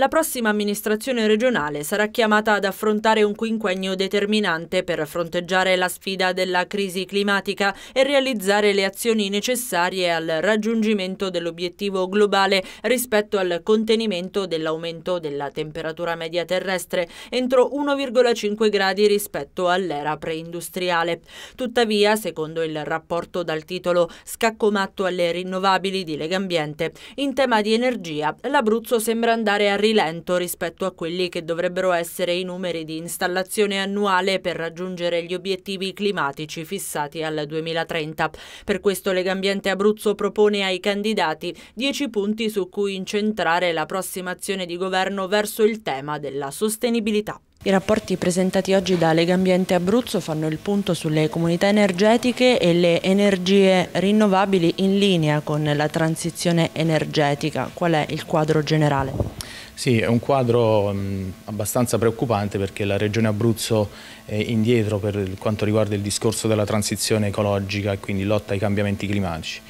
la prossima amministrazione regionale sarà chiamata ad affrontare un quinquennio determinante per fronteggiare la sfida della crisi climatica e realizzare le azioni necessarie al raggiungimento dell'obiettivo globale rispetto al contenimento dell'aumento della temperatura media terrestre entro 1,5 gradi rispetto all'era preindustriale. Tuttavia, secondo il rapporto dal titolo Scacco matto alle rinnovabili di Legambiente, in tema di energia l'Abruzzo sembra andare a rinnovare rilento rispetto a quelli che dovrebbero essere i numeri di installazione annuale per raggiungere gli obiettivi climatici fissati al 2030. Per questo Legambiente Abruzzo propone ai candidati 10 punti su cui incentrare la prossima azione di governo verso il tema della sostenibilità. I rapporti presentati oggi da Legambiente Abruzzo fanno il punto sulle comunità energetiche e le energie rinnovabili in linea con la transizione energetica. Qual è il quadro generale? Sì, è un quadro mh, mm, abbastanza preoccupante perché la Regione Abruzzo è indietro per quanto riguarda il discorso della transizione ecologica e quindi lotta ai cambiamenti climatici.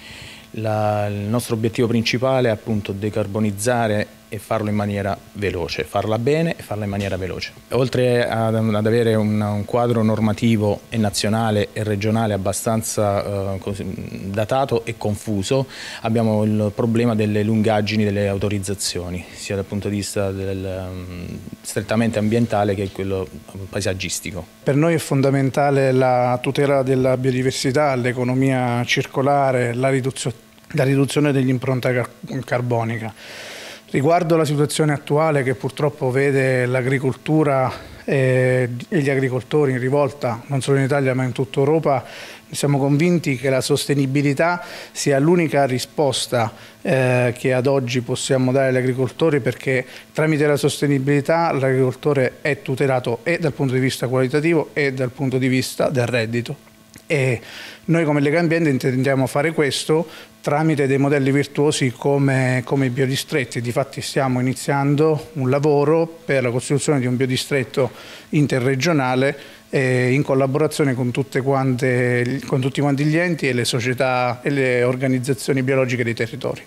La, il nostro obiettivo principale è appunto decarbonizzare e farlo in maniera veloce, farla bene e farla in maniera veloce. Oltre ad, avere un, quadro normativo e nazionale e regionale abbastanza eh, datato e confuso, abbiamo il problema delle lungaggini delle autorizzazioni, sia dal punto di vista del, mm, strettamente ambientale che quello mm, paesaggistico. Per noi è fondamentale la tutela della biodiversità, l'economia circolare, la la riduzione dell'impronta carbonica. Riguardo alla situazione attuale che purtroppo vede l'agricoltura eh, e gli agricoltori in rivolta, non solo in Italia ma in tutta Europa, siamo convinti che la sostenibilità sia l'unica risposta eh, che ad oggi possiamo dare agli agricoltori perché tramite la sostenibilità l'agricoltore è tutelato e dal punto di vista qualitativo e dal punto di vista del reddito. E noi come Lega Ambiente intendiamo fare questo tramite dei modelli virtuosi come, come i biodistretti. Difatti stiamo iniziando un lavoro per la costituzione di un biodistretto interregionale eh, in collaborazione con, quante, con, tutti quanti gli enti e le società e le organizzazioni biologiche dei territori.